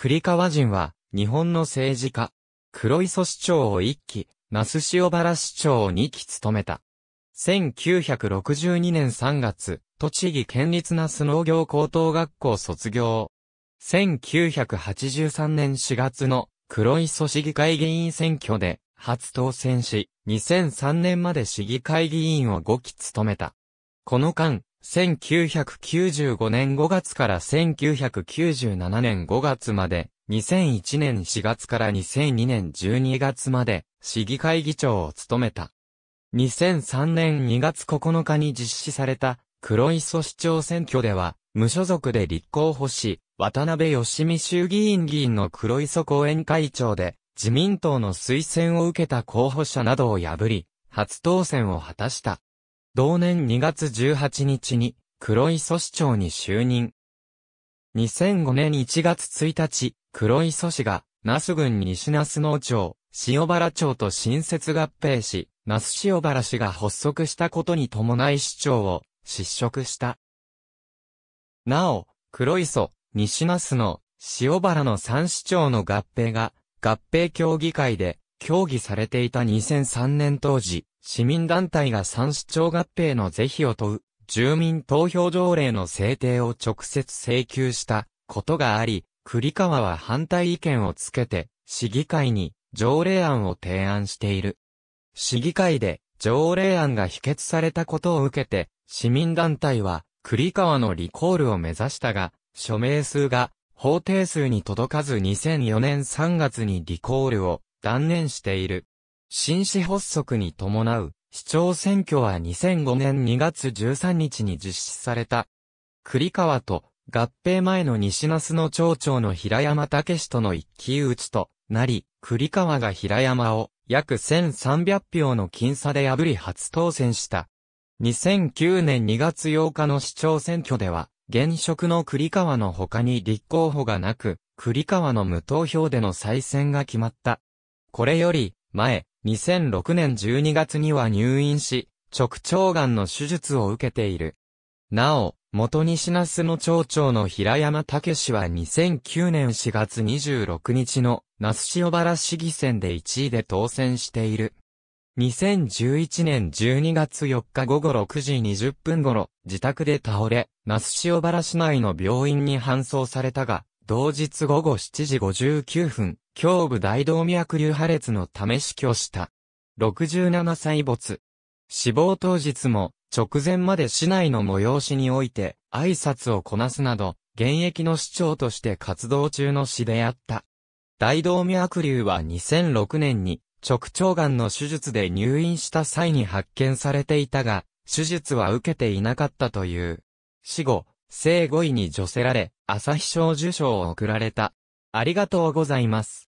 栗川人は、日本の政治家、黒磯市長を1期、那須塩原市長を2期務めた。1962年3月、栃木県立那須農業高等学校卒業。1983年4月の黒磯市議会議員選挙で初当選し、2003年まで市議会議員を5期務めた。この間、1995年5月から1997年5月まで、2001年4月から2002年12月まで、市議会議長を務めた。2003年2月9日に実施された、黒磯市長選挙では、無所属で立候補し、渡辺義美衆議院議員の黒磯後援会長で、自民党の推薦を受けた候補者などを破り、初当選を果たした。同年2月18日に黒磯市長に就任。2005年1月1日、黒磯市が、那須郡西那須農町、塩原町と新設合併し、那須塩原市が発足したことに伴い市長を失職した。なお、黒磯、西那須の塩原の三市長の合併が、合併協議会で協議されていた2003年当時、市民団体が三市長合併の是非を問う、住民投票条例の制定を直接請求したことがあり、栗川は反対意見をつけて、市議会に条例案を提案している。市議会で条例案が否決されたことを受けて、市民団体は栗川のリコールを目指したが、署名数が法定数に届かず2004年3月にリコールを断念している。新市発足に伴う、市長選挙は2005年2月13日に実施された。栗川と、合併前の西那須野町長の平山武史との一騎打ちとなり、栗川が平山を約1300票の僅差で破り初当選した。2009年2月8日の市長選挙では、現職の栗川の他に立候補がなく、栗川の無投票での再選が決まった。これより、前、2006年12月には入院し、直腸がんの手術を受けている。なお、元西那須野町長の平山武氏は2009年4月26日の那須塩原市議選で1位で当選している。2011年12月4日午後6時20分頃、自宅で倒れ、那須塩原市内の病院に搬送されたが、同日午後7時59分、胸部大動脈瘤破裂のため死去した。67歳没。死亡当日も、直前まで市内の催しにおいて、挨拶をこなすなど、現役の市長として活動中の市であった。大動脈瘤は2006年に、直腸癌の手術で入院した際に発見されていたが、手術は受けていなかったという。死後、生5位に除せられ、朝日賞受賞を贈られた。ありがとうございます。